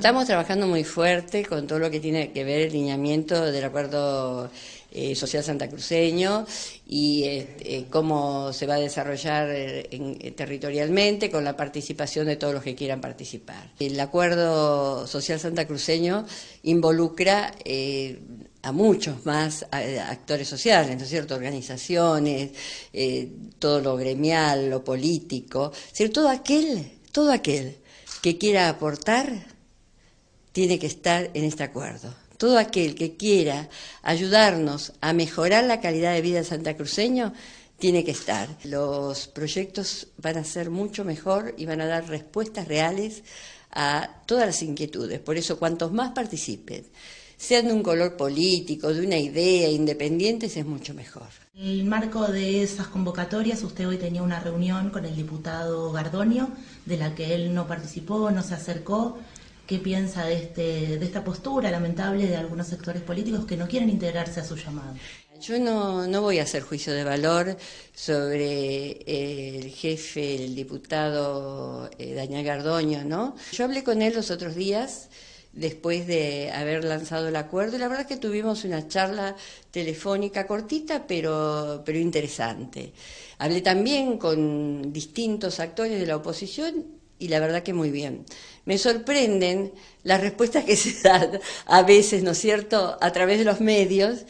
Estamos trabajando muy fuerte con todo lo que tiene que ver el lineamiento del acuerdo Social eh, social santacruceño y este, eh, cómo se va a desarrollar eh, territorialmente con la participación de todos los que quieran participar. El acuerdo social Santa santacruceño involucra a muchos más actores sociales, ¿no es cierto? Organizaciones, todo lo gremial, lo político, todo aquel, todo aquel que quiera aportar tiene que estar en este acuerdo. Todo aquel que quiera ayudarnos a mejorar la calidad de vida Santa Cruceño tiene que estar. Los proyectos van a ser mucho mejor y van a dar respuestas reales a todas las inquietudes. Por eso, cuantos más participen, sean de un color político, de una idea, independientes, es mucho mejor. En el marco de esas convocatorias, usted hoy tenía una reunión con el diputado Gardonio, de la que él no participó, no se acercó qué piensa de, este, de esta postura lamentable de algunos sectores políticos que no quieren integrarse a su llamado. Yo no, voy a hacer juicio de valor sobre eh, el jefe, el diputado eh, Daniel Gardoño, ¿no? Yo hablé con él los otros días después de haber lanzado el acuerdo y la verdad es que tuvimos una charla telefónica cortita pero, pero interesante. Hablé también con distintos actores de la oposición y la verdad que muy bien. Me sorprenden las respuestas que se dan a veces, ¿no es cierto?, a través de los medios.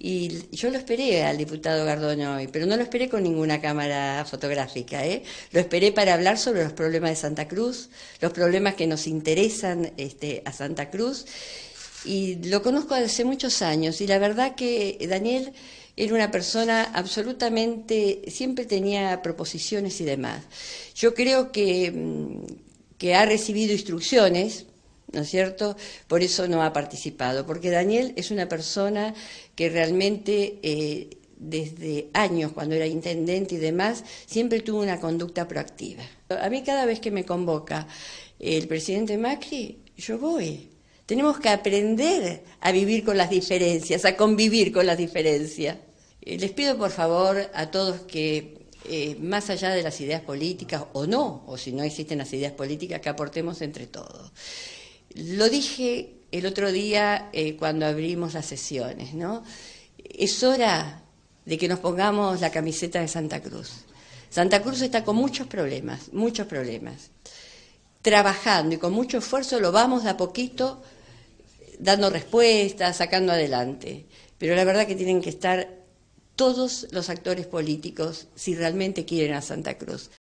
Y yo lo esperé al diputado Gardoño hoy, pero no lo esperé con ninguna cámara fotográfica. ¿eh? Lo esperé para hablar sobre los problemas de Santa Cruz, los problemas que nos interesan este, a Santa Cruz y lo conozco desde hace muchos años y la verdad que Daniel era una persona absolutamente, siempre tenía proposiciones y demás. Yo creo que, mm, ha recibido instrucciones, ¿no es cierto? Por eso no ha participado, porque Daniel es una persona que realmente... Eh, desde años, cuando era intendente y demás, siempre tuvo una conducta proactiva. A mí cada vez que me convoca el presidente Macri, yo voy. Tenemos que aprender a vivir con las diferencias, a convivir con las diferencias. Eh, les pido por favor a todos que, eh, más allá de las ideas políticas o no, o si no existen las ideas políticas, que aportemos entre todos. Lo dije el otro día eh, cuando abrimos las sesiones, ¿no? Es hora de que nos pongamos la camiseta de Santa Cruz. Santa Cruz está con muchos problemas, muchos problemas. Trabajando y con mucho esfuerzo lo vamos a poquito dando respuestas, sacando adelante. Pero la verdad que tienen que estar todos los actores políticos si realmente quieren a Santa Cruz.